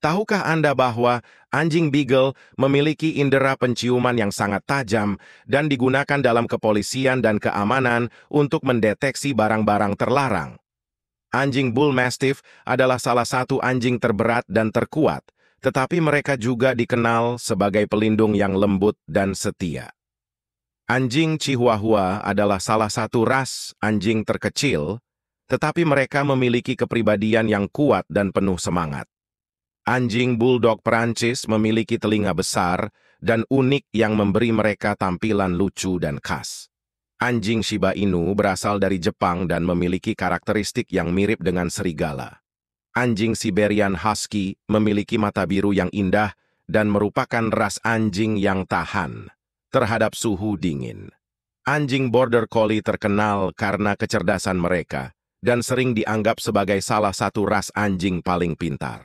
Tahukah Anda bahwa anjing Beagle memiliki indera penciuman yang sangat tajam dan digunakan dalam kepolisian dan keamanan untuk mendeteksi barang-barang terlarang? Anjing Bull Mastiff adalah salah satu anjing terberat dan terkuat, tetapi mereka juga dikenal sebagai pelindung yang lembut dan setia. Anjing Chihuahua adalah salah satu ras anjing terkecil, tetapi mereka memiliki kepribadian yang kuat dan penuh semangat. Anjing bulldog Perancis memiliki telinga besar dan unik yang memberi mereka tampilan lucu dan khas. Anjing Shiba Inu berasal dari Jepang dan memiliki karakteristik yang mirip dengan serigala. Anjing Siberian Husky memiliki mata biru yang indah dan merupakan ras anjing yang tahan terhadap suhu dingin. Anjing Border Collie terkenal karena kecerdasan mereka dan sering dianggap sebagai salah satu ras anjing paling pintar.